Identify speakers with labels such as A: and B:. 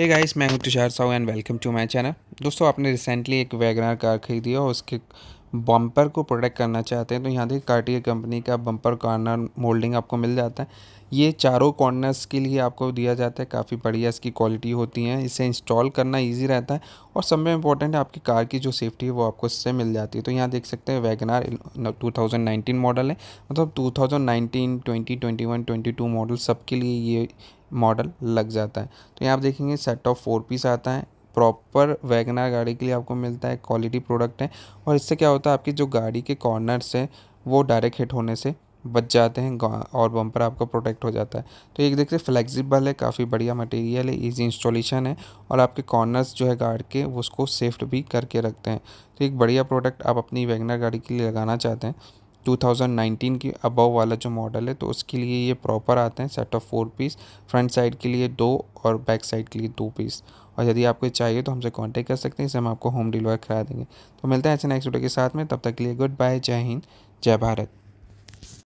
A: हे guys मैं हूं Tushar Sahu and welcome to my channel दोस्तों आपने रिसेंटली एक वैगनार कार खरीदी और उसके बम्पर को प्रोटेक्ट करना चाहते हैं तो यहाँ देखिए कार्टियर कंपनी का बम्पर कॉर्नर मोल्डिंग आपको मिल जाता है ये चारों कॉर्नर्स के लिए आपको दिया जाता है काफ़ी बढ़िया इसकी क्वालिटी होती है इसे इंस्टॉल करना इजी रहता है और सब में इंपॉर्टेंट है आपकी कार की जो सेफ्टी है वो आपको इससे मिल जाती है तो यहाँ देख सकते हैं वैगनार 2019 मॉडल है मतलब 2019, ट्वेंटी ट्वेंटी मॉडल सबके लिए ये मॉडल लग जाता है तो यहाँ आप देखेंगे सेट ऑफ फोर पीस आता है प्रॉपर वैगनार गाड़ी के लिए आपको मिलता है क्वालिटी प्रोडक्ट है और इससे क्या होता है आपकी जो गाड़ी के कॉर्नर्स हैं वो डायरेक्ट हिट होने से बच जाते हैं और बम्पर आपका प्रोटेक्ट हो जाता है तो एक देखते फ्लेक्सिबल है काफ़ी बढ़िया मटेरियल है इजी इंस्टॉलेशन है और आपके कॉर्नर्स जो है गार्ड के उसको सेफ्ट भी करके रखते हैं तो एक बढ़िया प्रोडक्ट आप अपनी वैगनर गाड़ी के लिए लगाना चाहते हैं 2019 की अबव वाला जो मॉडल है तो उसके लिए ये प्रॉपर आते हैं set of four piece front side के लिए दो और बैक साइड के लिए दो पीस और यदि आपको चाहिए तो हमसे कॉन्टैक्ट कर सकते हैं इसे हम आपको होम डिलीवर करा देंगे तो मिलते हैं ऐसे नेक्स्ट वीडियो के साथ में तब तक के लिए गुड बाय जय हिंद जय भारत